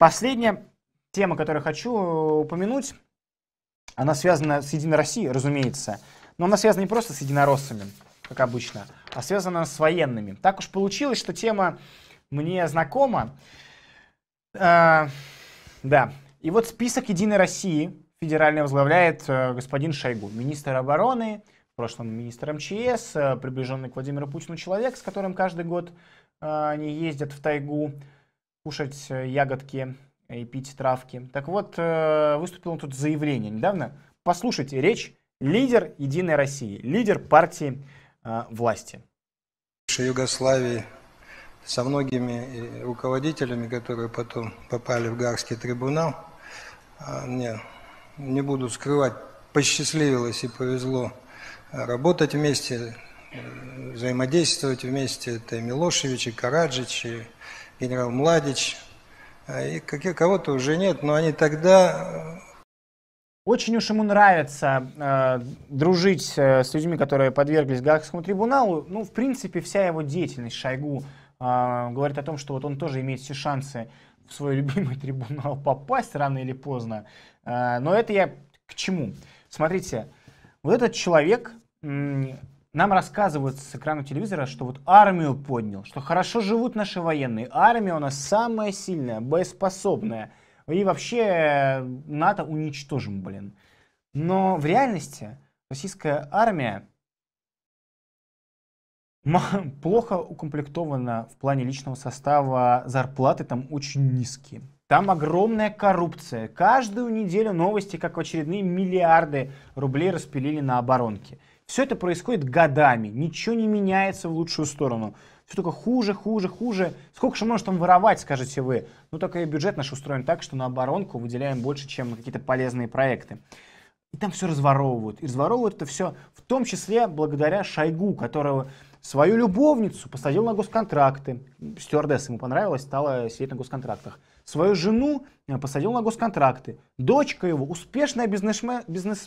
Последняя тема, которую хочу упомянуть, она связана с Единой Россией, разумеется, но она связана не просто с единороссами, как обычно, а связана с военными. Так уж получилось, что тема мне знакома. А, да. И вот список Единой России федеральный возглавляет э, господин Шойгу, министр обороны, в прошлом министр МЧС, э, приближенный к Владимиру Путину человек, с которым каждый год э, они ездят в тайгу кушать э, ягодки э, и пить травки. Так вот, э, выступил он тут заявление недавно. Послушайте речь лидер Единой России, лидер партии э, власти. Югославии со многими руководителями, которые потом попали в Гарский трибунал, а, не, не буду скрывать, посчастливилось и повезло работать вместе Э, взаимодействовать вместе. Это и Милошевич, и Караджич, и генерал Младич. А, и кого-то уже нет, но они тогда... Э, Очень уж ему нравится э, дружить э, с людьми, которые подверглись Гаагскому трибуналу. Ну, в принципе, вся его деятельность Шойгу э, говорит о том, что вот он тоже имеет все шансы в свой любимый трибунал попасть рано или поздно. Э, но это я к чему? Смотрите, вот этот человек нам рассказывают с экрана телевизора, что вот армию поднял, что хорошо живут наши военные. Армия у нас самая сильная, боеспособная. И вообще э, НАТО уничтожим, блин. Но в реальности российская армия плохо укомплектована в плане личного состава, зарплаты там очень низкие. Там огромная коррупция. Каждую неделю новости, как в очередные миллиарды рублей распилили на оборонке. Все это происходит годами, ничего не меняется в лучшую сторону. Все только хуже, хуже, хуже. Сколько же можно там воровать, скажете вы? Ну, только и бюджет наш устроен так, что на оборонку выделяем больше, чем на какие-то полезные проекты. И там все разворовывают. И разворовывают это все в том числе благодаря Шойгу, которого свою любовницу посадил на госконтракты. Стюардесса ему понравилась, стала сидеть на госконтрактах. Свою жену э, посадил на госконтракты. Дочка его успешная бизнесмен, бизнес,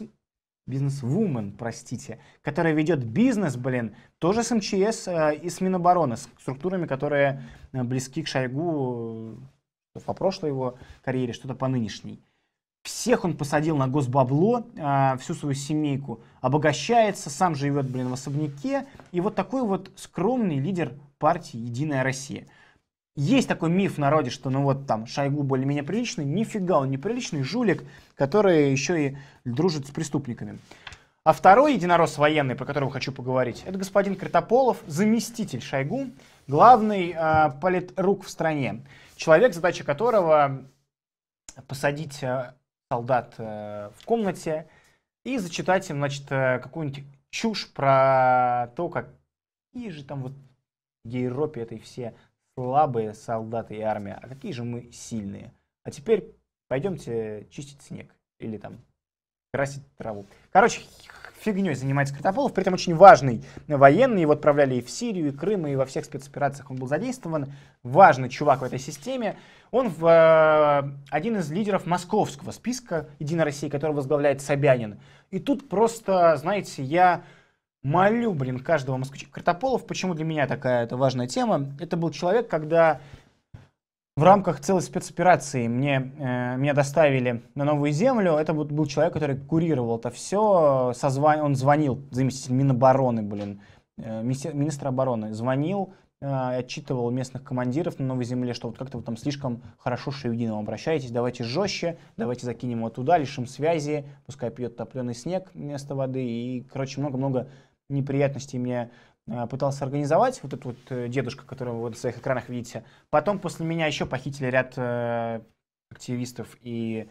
бизнес-вумен, простите, которая ведет бизнес, блин, тоже с МЧС э, и с Минобороны, с структурами, которые э, близки к Шойгу э, по прошлой его карьере, что-то по нынешней. Всех он посадил на госбабло, э, всю свою семейку, обогащается, сам живет, блин, в особняке. И вот такой вот скромный лидер партии «Единая Россия». Есть такой миф в народе, что ну вот там Шойгу более-менее приличный. Нифига он неприличный жулик, который еще и дружит с преступниками. А второй единорос военный, про которого хочу поговорить, это господин Критополов, заместитель Шойгу, главный э, политрук в стране. Человек, задача которого посадить а, солдат э, в комнате и зачитать им, значит, э, какую-нибудь чушь про то, как и же там вот в Европе этой все слабые солдаты и армия, а какие же мы сильные. А теперь пойдемте чистить снег или там красить траву. Короче, фигней занимается Критополов, при этом очень важный военный, его отправляли и в Сирию, и Крым, и во всех спецоперациях он был задействован, важный чувак в этой системе. Он в, э, один из лидеров московского списка «Единой России», который возглавляет Собянин. И тут просто, знаете, я молю, блин, каждого москвича. Картополов, почему для меня такая это важная тема? Это был человек, когда в рамках целой спецоперации мне, э, меня доставили на Новую Землю. Это вот был человек, который курировал это все. Созван Он звонил, заместитель Минобороны, блин, э, министр обороны, звонил, э, отчитывал местных командиров на Новой Земле, что вот как-то вы там слишком хорошо с Шевединовым обращаетесь, давайте жестче, давайте закинем его туда, лишим связи, пускай пьет топленый снег вместо воды. И, короче, много-много неприятностей мне э, пытался организовать, вот этот вот э, дедушка, которого вы на своих экранах видите. Потом после меня еще похитили ряд э, активистов и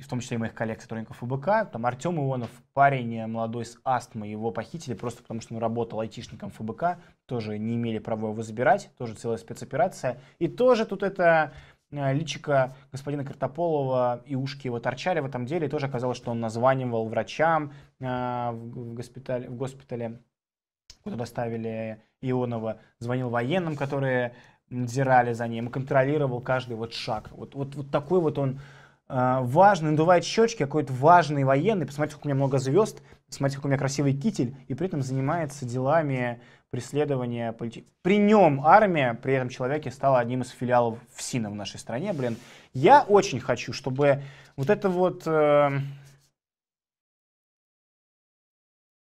в том числе и моих коллег, сотрудников ФБК. Там Артем Ионов, парень молодой с астмой, его похитили просто потому, что он работал айтишником ФБК, тоже не имели права его забирать, тоже целая спецоперация. И тоже тут это Э, личика господина Картополова и ушки его торчали в этом деле. И тоже оказалось, что он названивал врачам э, в госпитале, в госпитале куда доставили Ионова, звонил военным, которые надзирали за ним, контролировал каждый вот шаг. Вот, вот, вот такой вот он э, важный, надувает щечки, какой-то важный военный. Посмотрите, как у меня много звезд, посмотрите, как у меня красивый китель, и при этом занимается делами преследования политических. При нем армия, при этом человеке, стала одним из филиалов ФСИНа в нашей стране, блин. Я очень хочу, чтобы вот эта вот э,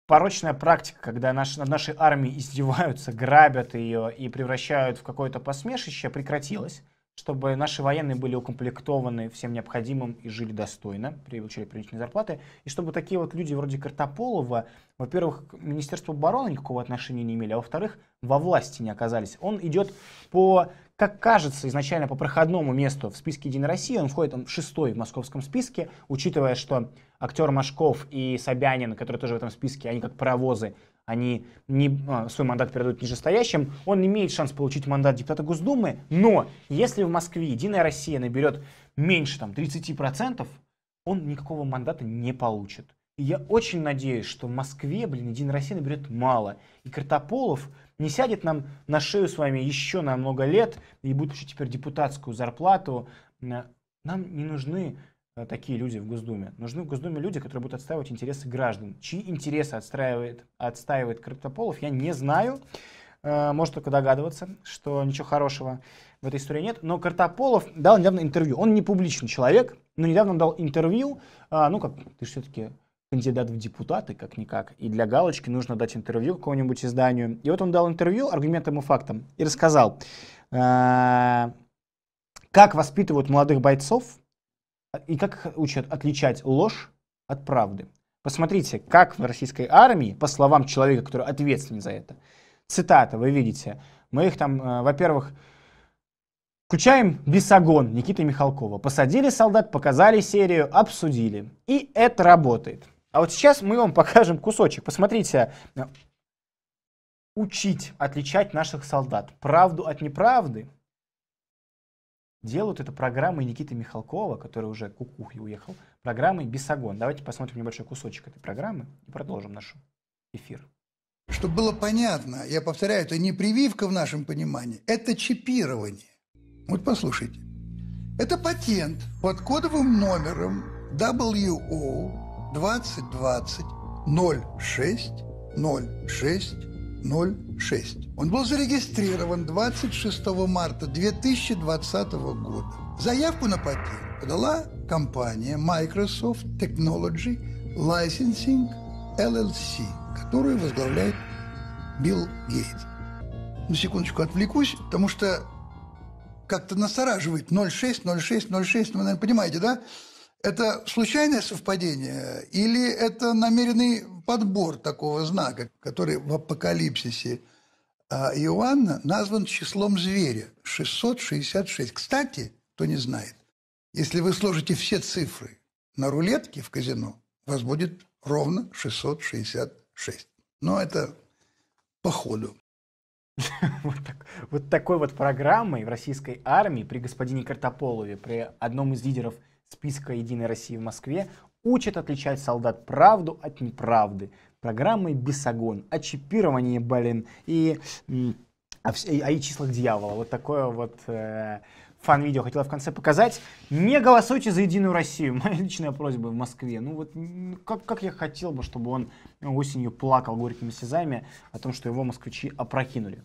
порочная практика, когда наш, над нашей армией издеваются, грабят ее и превращают в какое-то посмешище, прекратилась чтобы наши военные были укомплектованы всем необходимым и жили достойно, получили приличные зарплаты, и чтобы такие вот люди вроде Картополова, во-первых, к Министерству обороны никакого отношения не имели, а во-вторых, во власти не оказались. Он идет по, как кажется, изначально по проходному месту в списке «Единой России», он входит он шестой в московском списке, учитывая, что актер Машков и Собянин, которые тоже в этом списке, они как паровозы, они не, а, свой мандат передают нижестоящим, он имеет шанс получить мандат депутата Госдумы, но если в Москве «Единая Россия» наберет меньше там, 30%, он никакого мандата не получит. И я очень надеюсь, что в Москве, блин, «Единая Россия» наберет мало. И Картополов не сядет нам на шею с вами еще на много лет и будет получить теперь депутатскую зарплату. Нам не нужны Э, такие люди в Госдуме. Нужны в Госдуме люди, которые будут отстаивать интересы граждан. Чьи интересы отстаивает, отстаивает Картополов, я не знаю. Э, может только догадываться, что ничего хорошего в этой истории нет. Но Картополов дал недавно интервью. Он не публичный человек, но недавно он дал интервью. Э, ну как, ты все-таки кандидат в депутаты, как-никак. И для галочки нужно дать интервью какому-нибудь изданию. И вот он дал интервью аргументам и фактам и рассказал, как воспитывают молодых бойцов – и как учат отличать ложь от правды? Посмотрите, как в российской армии, по словам человека, который ответственен за это, цитата, вы видите, мы их там, э, во-первых, включаем бесогон Никиты Михалкова. Посадили солдат, показали серию, обсудили. И это работает. А вот сейчас мы вам покажем кусочек. Посмотрите, э, учить отличать наших солдат. Правду от неправды – делают это программой Никиты Михалкова, который уже кукухи уехал, программой «Бесогон». Давайте посмотрим небольшой кусочек этой программы и продолжим наш эфир. Чтобы было понятно, я повторяю, это не прививка в нашем понимании, это чипирование. Вот послушайте. Это патент под кодовым номером WO 2020 06 06 06. Он был зарегистрирован 26 марта 2020 года. Заявку на патент подала компания Microsoft Technology Licensing LLC, которую возглавляет Билл Гейтс. На секундочку отвлекусь, потому что как-то настораживает 06, 06, 06, вы, наверное, понимаете, да? Это случайное совпадение или это намеренный подбор такого знака, который в апокалипсисе а, Иоанна назван числом зверя – 666. Кстати, кто не знает, если вы сложите все цифры на рулетке в казино, у вас будет ровно 666. Но это по ходу. Вот, так, вот такой вот программой в российской армии при господине Картополове, при одном из лидеров – списка «Единой России в Москве» учат отличать солдат правду от неправды. Программы «Бесогон», о чипировании, блин, и о, о а а числах дьявола. Вот такое вот э, фан-видео хотела в конце показать. Не голосуйте за «Единую Россию». Моя личная просьба в Москве. Ну вот как, как я хотел бы, чтобы он осенью плакал горькими слезами о том, что его москвичи опрокинули.